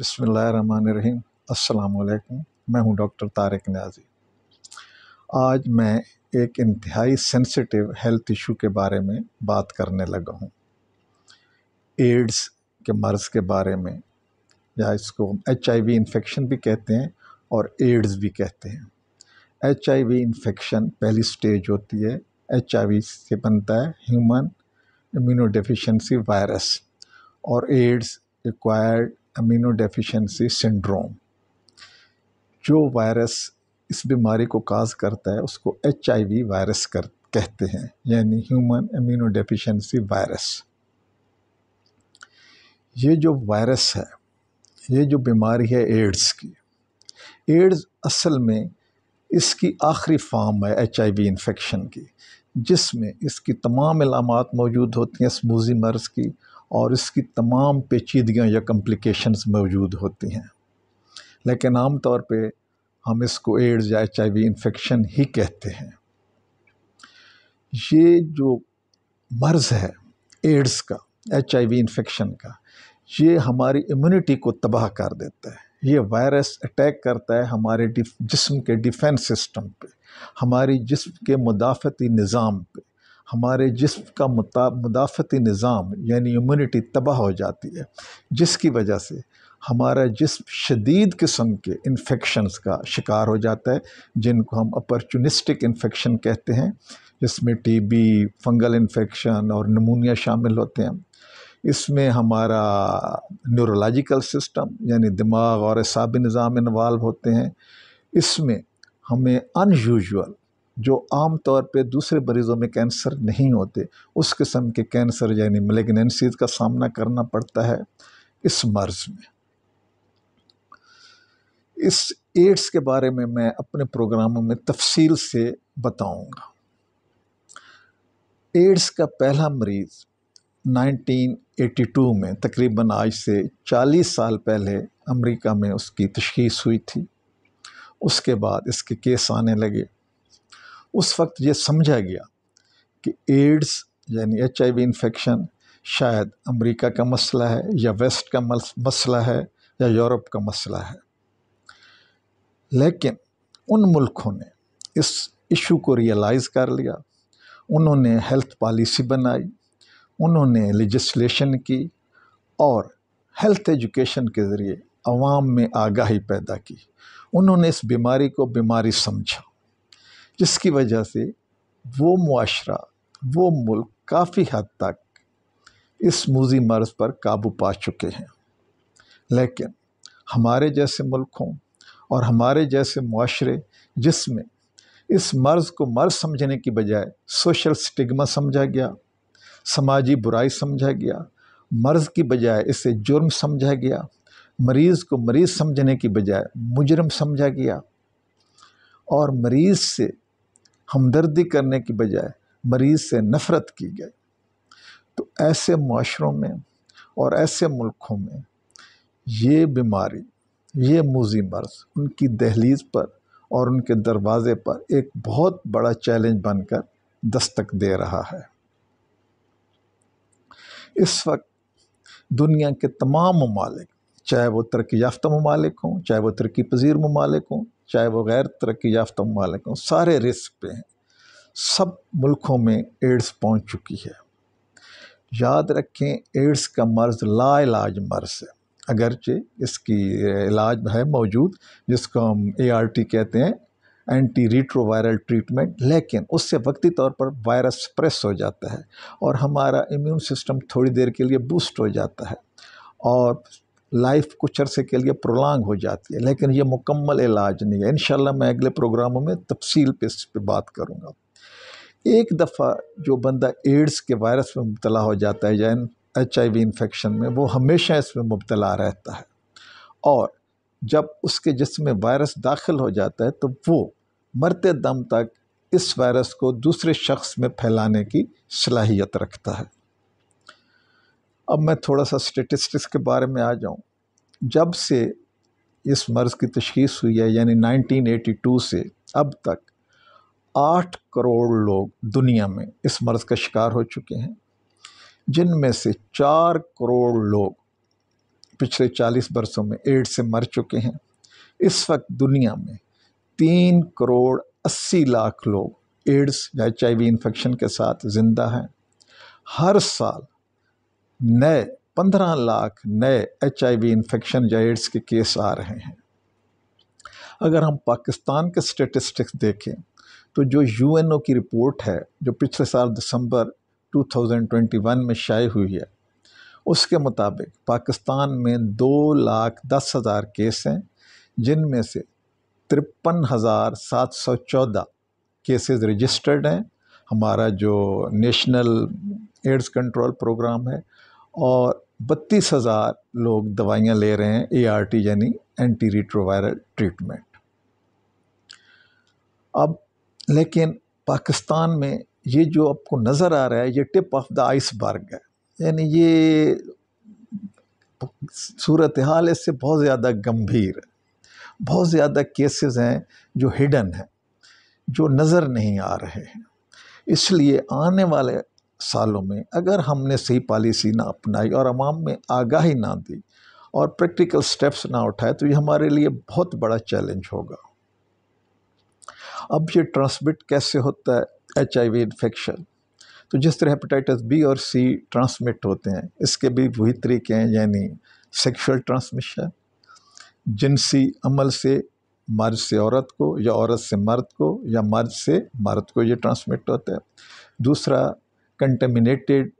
बसमीम् अल्लाम मैं हूं डॉक्टर तारिक न्याजी आज मैं एक इंतहाई सेंसिटिव हेल्थ इशू के बारे में बात करने लगा हूं एड्स के मर्ज़ के बारे में या इसको एच आई वी इन्फेक्शन भी कहते हैं और एड्स भी कहते हैं एच आई वी इन्फेक्शन पहली स्टेज होती है एच आई वी से बनता है ह्यूमन इम्यूनोडिफिशेंसी वायरस और एड्स एक्वायर्ड अमीनो सिंड्रोम जो वायरस इस बीमारी को काज करता है उसको एच वायरस कर कहते हैं यानी ह्यूमन अमीनो वायरस ये जो वायरस है ये जो बीमारी है एड्स की एड्स असल में इसकी आखिरी फॉर्म है एच इन्फेक्शन की जिसमें इसकी तमाम अलामत मौजूद होती हैं स्मूजी मर्ज़ की और इसकी तमाम पेचीदगियाँ या कम्प्लिकेशंस मौजूद होती हैं लेकिन आम तौर पे हम इसको एड्स या एच आई वी इन्फेक्शन ही कहते हैं ये जो मर्ज़ है एड्स का एच आई वी इन्फेक्शन का ये हमारी इम्यूनिटी को तबाह कर देता है ये वायरस अटैक करता है हमारे जिस्म के डिफेंस सिस्टम पे हमारी जिस्म के मुदाफ़ती निज़ाम पे हमारे जिसम का मुदाफ़ती निज़ाम यानी इम्यूनिटी तबाह हो जाती है जिसकी वजह से हमारा जिसम शदीद किस्म के इन्फेक्शंस का शिकार हो जाता है जिनको हम अपॉर्चुनिस्टिक इन्फेक्शन कहते हैं जिसमें टीबी फंगल इन्फेक्शन और नमूनिया शामिल होते हैं इसमें हमारा न्यूरोलॉजिकल सिस्टम यानी दिमाग और असाबी निज़ाम इन्वाल्व होते हैं इसमें हमें अनयूजल जो आम तौर पे दूसरे मरीज़ों में कैंसर नहीं होते उस किस्म के कैंसर यानी मलेगनेंसीज का सामना करना पड़ता है इस मर्ज़ में इस एड्स के बारे में मैं अपने प्रोग्रामों में तफसील से बताऊंगा एड्स का पहला मरीज़ 1982 में तकरीबन आज से 40 साल पहले अमेरिका में उसकी तशीस हुई थी उसके बाद इसके केस आने लगे उस वक्त ये समझा गया कि एड्स यानी एच आई वी इन्फेक्शन शायद अमेरिका का मसला है या वेस्ट का मसला है या यूरोप का मसला है लेकिन उन मुल्कों ने इस इशू को रियलाइज़ कर लिया उन्होंने हेल्थ पॉलिसी बनाई उन्होंने लेजिस्लेशन की और हेल्थ एजुकेशन के ज़रिए आवाम में आगाही पैदा की उन्होंने इस बीमारी को बीमारी समझा जिसकी वजह से वो मुआरा वो मुल्क काफ़ी हद तक इस मूजी मर्ज़ पर काबू पा चुके हैं लेकिन हमारे जैसे मुल्कों और हमारे जैसे माशरे जिसमें इस मर्ज़ को मर्ज समझने की बजाय सोशल स्टिग्मा समझा गया समाजी बुराई समझा गया मर्ज़ की बजाय इसे जुर्म समझा गया मरीज़ को मरीज़ समझने की बजाय मुजरम समझा गया और मरीज़ से हमदर्दी करने की बजाय मरीज़ से नफ़रत की गई तो ऐसे माशरों में और ऐसे मुल्कों में ये बीमारी ये मूजी मर्ज उनकी दहलीज पर और उनके दरवाज़े पर एक बहुत बड़ा चैलेंज बनकर दस्तक दे रहा है इस वक्त दुनिया के तमाम ममालिक चाहे वो तरक् ममालिक हों चाहे वो तरक्की पजीर ममालिक हों चाहे वो गैर तरक्की याफ्ता ममालिक हों सारे रिस्क पे हैं सब मुल्कों में एड्स पहुंच चुकी है याद रखें एड्स का मर्ज़ ला इलाज मर्ज़ है अगरचे इसकी इलाज है मौजूद जिसको हम ए कहते हैं एंटी रिट्रोवायरल ट्रीटमेंट लेकिन उससे वक्ती तौर पर वायरस स्प्रेस हो जाता है और हमारा इम्यून सिस्टम थोड़ी देर के लिए बूस्ट हो जाता है और लाइफ कुछ अरसे के लिए प्रोलॉन्ग हो जाती है लेकिन ये मुकम्मल इलाज नहीं है इनशाला मैं अगले प्रोग्रामों में तफसील पे इस पर बात करूँगा एक दफ़ा जो बंदा एड्स के वायरस में मुबतला हो जाता है या एच आई वी इन्फेक्शन में वो हमेशा इसमें मुबतला रहता है और जब उसके जिसम में वायरस दाखिल हो जाता है तो वो मरते दम तक इस वायरस को दूसरे शख्स में फैलाने की सलाहियत रखता है अब मैं थोड़ा सा स्टेटिस्टिक्स के बारे में आ जाऊँ जब से इस मर्ज़ की तशीस हुई है यानी 1982 से अब तक आठ करोड़ लोग दुनिया में इस मर्ज़ का शिकार हो चुके हैं जिनमें से चार करोड़ लोग पिछले चालीस बरसों में एड्स से मर चुके हैं इस वक्त दुनिया में तीन करोड़ अस्सी लाख लोग एड्स या एच आई वी इन्फेक्शन के साथ ज़िंदा हैं हर साल नए पंद्रह लाख नए एच आई इन्फेक्शन या एड्स के केस आ रहे हैं अगर हम पाकिस्तान के स्टेटिस्टिक्स देखें तो जो ओ की रिपोर्ट है जो पिछले साल दिसंबर 2021 में शाये हुई है उसके मुताबिक पाकिस्तान में दो लाख दस हज़ार केस हैं जिनमें से तिरपन हज़ार सात सौ चौदह केसेज रजिस्टर्ड हैं हमारा जो नेशनल एड्स कंट्रोल प्रोग्राम है और बत्तीस हज़ार लोग दवाइयाँ ले रहे हैं एआरटी यानी एंटी रिट्रोवायरल ट्रीटमेंट अब लेकिन पाकिस्तान में ये जो आपको नज़र आ रहा है ये टिप ऑफ द आइसबर्ग है यानी ये सूरत हाल इससे बहुत ज़्यादा गंभीर है बहुत ज़्यादा केसेस हैं जो हिडन हैं जो नज़र नहीं आ रहे हैं इसलिए आने वाले सालों में अगर हमने सही पॉलिसी ना अपनाई और आवाम में आगाही ना दी और प्रैक्टिकल स्टेप्स ना उठाए तो ये हमारे लिए बहुत बड़ा चैलेंज होगा अब ये ट्रांसमिट कैसे होता है एच आई वी इन्फेक्शन तो जिस तरह हेपेटाइटिस बी और सी ट्रांसमिट होते हैं इसके भी वही तरीके हैं यानी सेक्सुअल ट्रांसमिशन जिनसी अमल से मर्द से औरत को या औरत से मर्द को या मर्द से मर्द को ये ट्रांसमिट होता है दूसरा कंटेमिनेटेड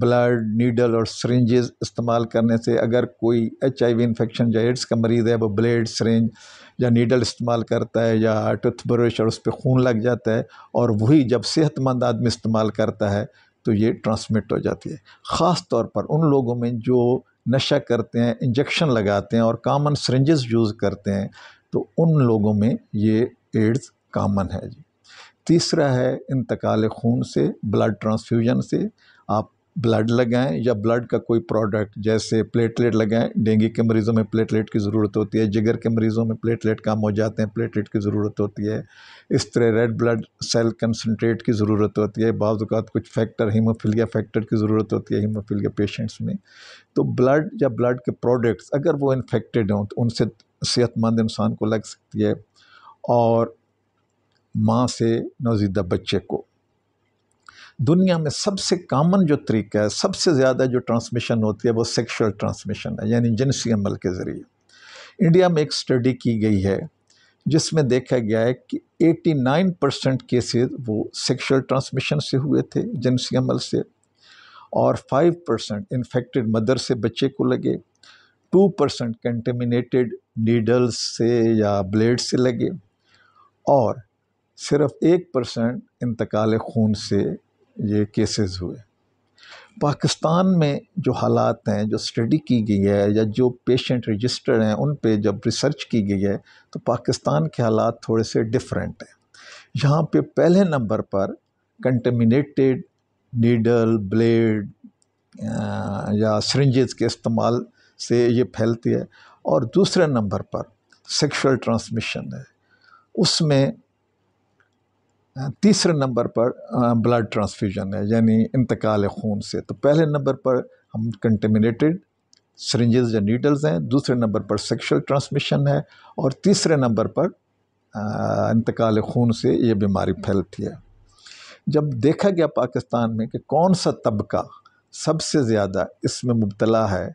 ब्लड नीडल और सरेंजेस इस्तेमाल करने से अगर कोई एच आई वी इन्फेक्शन या एड्स का मरीज़ है वो ब्लेड सरेंज या नीडल इस्तेमाल करता है या ब्रश और उस पर खून लग जाता है और वही जब सेहतमंद आदमी इस्तेमाल करता है तो ये ट्रांसमिट हो जाती है ख़ास तौर पर उन लोगों में जो नशा करते हैं इंजेक्शन लगाते हैं और कामन सरेंजेस यूज़ करते हैं तो उन लोगों में ये एड्स कामन है जी तीसरा है इंतकाल खून से ब्लड ट्रांसफ्यूजन से आप ब्लड लगाएं या ब्लड का कोई प्रोडक्ट जैसे प्लेटलेट लगाएं डेंगू के मरीज़ों में प्लेटलेट की ज़रूरत होती है जिगर के मरीज़ों में प्लेटलेट कम हो जाते हैं प्लेटलेट की ज़रूरत होती है इस तरह रेड ब्लड सेल कंसनट्रेट की ज़रूरत होती है बाज़ात कुछ फैक्टर हीमोफीलिया फैक्टर की ज़रूरत होती है हीमोफीलिया पेशेंट्स में तो ब्लड या ब्लड के प्रोडक्ट्स अगर वो इन्फेक्टेड हों तो उनसे सेहतमंद इंसान को लग सकती है और माँ से नौजीदा बच्चे को दुनिया में सबसे कामन जो तरीका है सबसे ज़्यादा जो ट्रांसमिशन होती है वो सेक्सुअल ट्रांसमिशन है यानी जिनसी अमल के ज़रिए इंडिया में एक स्टडी की गई है जिसमें देखा गया है कि 89 परसेंट केसेज वो सेक्सुअल ट्रांसमिशन से हुए थे जिनसी अमल से और 5 परसेंट इन्फेक्टेड मदर से बच्चे को लगे 2 परसेंट कंटेमिनेटेड नीडल्स से या ब्लेड से लगे और सिर्फ एक परसेंट इंतकाल खून से ये केसेस हुए पाकिस्तान में जो हालात हैं जो स्टडी की गई है या जो पेशेंट रजिस्टर्ड हैं उन पे जब रिसर्च की गई है तो पाकिस्तान के हालात थोड़े से डिफरेंट हैं यहाँ पे पहले नंबर पर कंटेमिनेटेड नीडल ब्लेड या सरेंजेस के इस्तेमाल से ये फैलती है और दूसरे नंबर पर सेक्सुअल ट्रांसमिशन है उसमें तीसरे नंबर पर ब्लड ट्रांसफ्यूजन है यानी इंतकाल खून से तो पहले नंबर पर हम कंटेमिनेटेड सरेंजेस या नीडल्स हैं दूसरे नंबर पर सेक्शुअल ट्रांसमिशन है और तीसरे नंबर पर इंतकाल खून से ये बीमारी फैलती है जब देखा गया पाकिस्तान में कि कौन सा तबका सबसे ज़्यादा इसमें मुबतला है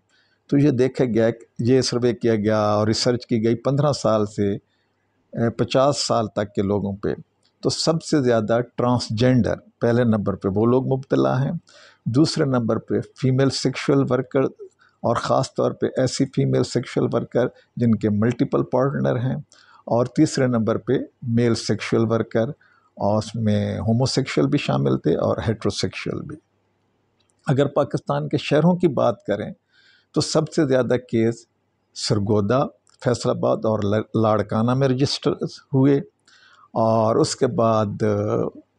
तो ये देखा गया ये सर्वे किया गया और रिसर्च की गई पंद्रह साल से पचास साल तक के लोगों पर तो सबसे ज़्यादा ट्रांसजेंडर पहले नंबर पे वो लोग मुबतला हैं दूसरे नंबर पे फीमेल सेक्सुअल वर्कर और ख़ास तौर पे ऐसी फीमेल सेक्सुअल वर्कर जिनके मल्टीपल पार्टनर हैं और तीसरे नंबर पे मेल सेक्सुअल वर्कर और उसमें होमोसेक्सुअल भी शामिल थे और हेट्रोसेक्सुअल भी अगर पाकिस्तान के शहरों की बात करें तो सबसे ज़्यादा केस सरगोदा फैसलाबाद और लाड़काना में रजिस्टर हुए और उसके बाद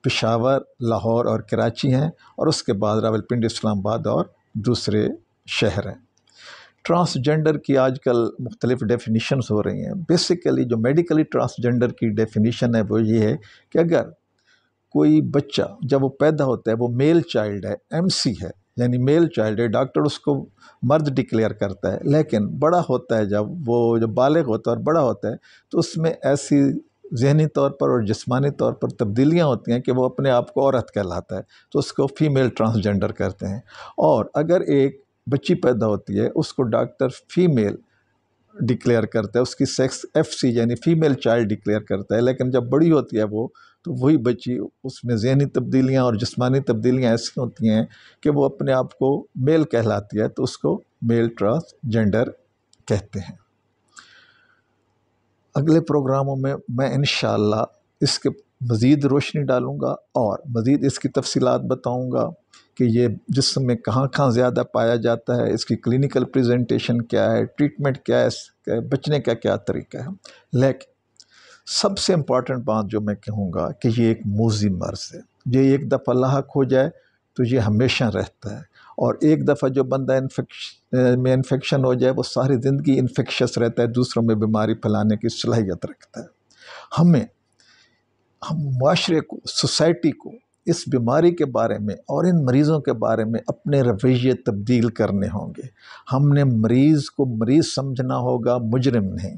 पिशावर लाहौर और कराची हैं और उसके बाद रावलपिंडी इस्लामाबाद और दूसरे शहर हैं ट्रांसजेंडर की आजकल मुख्तलिफ़ डेफिनीशन हो रही हैं बेसिकली जो मेडिकली ट्रांसजेंडर की डेफिनीशन है वो ये है कि अगर कोई बच्चा जब वो पैदा होता है वो मेल चाइल्ड है एमसी है यानी मेल चाइल्ड है डॉक्टर उसको मर्द डिक्लेयर करता है लेकिन बड़ा होता है जब वो जब बालग होता है और बड़ा होता है तो उसमें ऐसी जहनी तौर पर और जिसमानी तौर पर तब्दीलियाँ होती हैं कि वो अपने आप को औरत कहलाता है तो उसको फ़ीमेल ट्रांसजेंडर करते हैं और अगर एक बच्ची पैदा होती है उसको डॉक्टर फीमेल डिक्लेयर करता है उसकी सेक्स एफ सी यानी फ़ीमेल चाइल्ड डिक्लेयर करता है लेकिन जब बड़ी होती है वो तो वही बच्ची उसमें जहनी तब्दीलियाँ और जिसमानी तब्दीलियाँ ऐसी होती हैं कि वो अपने आप को मेल कहलाती है तो उसको मेल ट्रांसजेंडर कहते हैं अगले प्रोग्रामों में मैं इन इसके मज़ीद रोशनी डालूँगा और मज़ीद इसकी तफसीत बताऊँगा कि ये जिसम में कहाँ कहाँ ज़्यादा पाया जाता है इसकी क्लिनिकल प्रजेंटेशन क्या है ट्रीटमेंट क्या है बचने का क्या तरीका है लेकिन सबसे इम्पॉर्टेंट बात जो मैं कहूँगा कि ये एक मोजी मर्ज़ है ये एक दफ़ा लाक हो जाए तो ये हमेशा रहता है और एक दफ़ा जो बंदा इन्फेक्श में इन्फेक्शन हो जाए वो सारी ज़िंदगी इन्फेक्शस रहता है दूसरों में बीमारी फैलाने की सलाहियत रखता है हमें हम माशरे को सोसाइटी को इस बीमारी के बारे में और इन मरीज़ों के बारे में अपने रवैये तब्दील करने होंगे हमने मरीज़ को मरीज़ समझना होगा मुजरम नहीं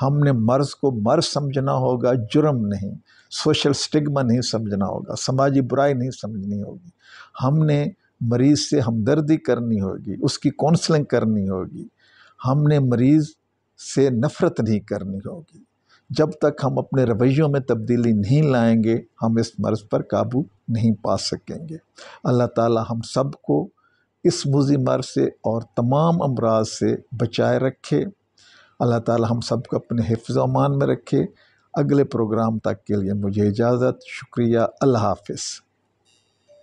हमने मर्ज़ को मर्ज समझना होगा जुर्म नहीं सोशल स्टिग्मा नहीं समझना होगा समाजी बुराई नहीं समझनी होगी हमने मरीज़ से हमदर्दी करनी होगी उसकी काउंसलिंग करनी होगी हमने मरीज़ से नफ़रत नहीं करनी होगी जब तक हम अपने रवैयों में तब्दीली नहीं लाएंगे हम इस मर्ज़ पर काबू नहीं पा सकेंगे अल्लाह ताला हम सबको इस मुजी मर्ज से और तमाम अमराज से बचाए रखे अल्लाह ताला हम सबको अपने हिफ्ज़ अमान में रखे अगले प्रोग्राम तक के लिए मुझे इजाज़त शुक्रिया अल्लाह हाफिज़